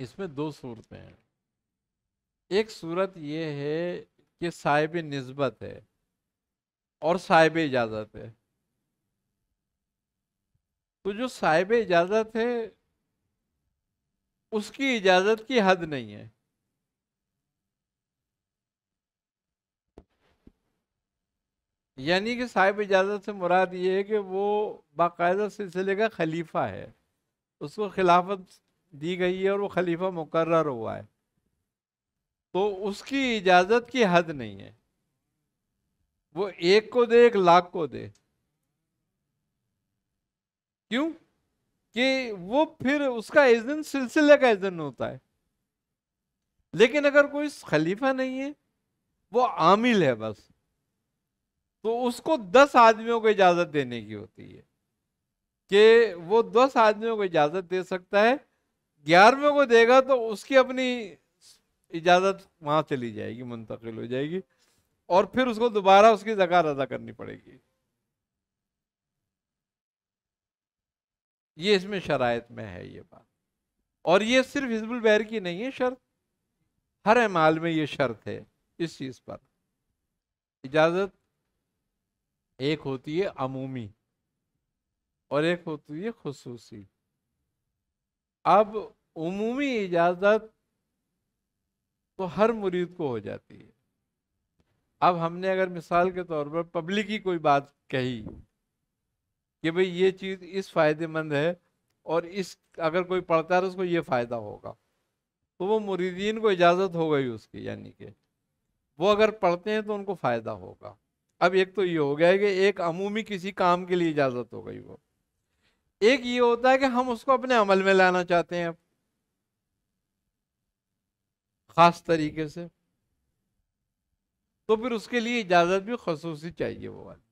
इसमें दो सूरतें हैं एक सूरत ये है कि साहिब नस्बत है और साहिब इजाज़त है तो जो साहिब इजाज़त है उसकी इजाज़त की हद नहीं है यानी कि साहिब इजाज़त से मुराद ये है कि वो बाकायदा सिलसिले का खलीफा है उसको खिलाफत दी गई है और वो खलीफा मुकर्र हुआ है तो उसकी इजाज़त की हद नहीं है वो एक को दे एक लाख को दे क्यों कि वो फिर उसका इज्जन सिलसिले का इज्जन होता है लेकिन अगर कोई खलीफा नहीं है वो आमिल है बस तो उसको दस आदमियों को इजाज़त देने की होती है कि वो दस आदमियों को इजाज़त दे सकता है ग्यारहवें को देगा तो उसकी अपनी इजाज़त वहाँ चली जाएगी मुंतकिल हो जाएगी और फिर उसको दोबारा उसकी जकत अदा करनी पड़ेगी ये इसमें शरात में है ये बात और ये सिर्फ हिजबुल बैर की नहीं है शर्त हर अमाल में ये शर्त है इस चीज़ पर इजाज़त एक होती है अमूमी और एक होती है खसूसी अब उमूमी इजाज़त तो हर मुरीद को हो जाती है अब हमने अगर मिसाल के तौर पर पब्लिक ही कोई बात कही कि भाई ये चीज़ इस फ़ायदेमंद है और इस अगर कोई पढ़ता है तो उसको ये फ़ायदा होगा तो वो मुरीदीन को इजाज़त हो गई उसकी यानी कि वो अगर पढ़ते हैं तो उनको फ़ायदा होगा अब एक तो ये हो गया है कि एक अमूमी किसी काम के लिए इजाज़त हो गई वो एक ये होता है कि हम उसको अपने अमल में लाना चाहते हैं ख़ास तरीके से तो फिर उसके लिए इजाज़त भी खसूसी चाहिए वो वाली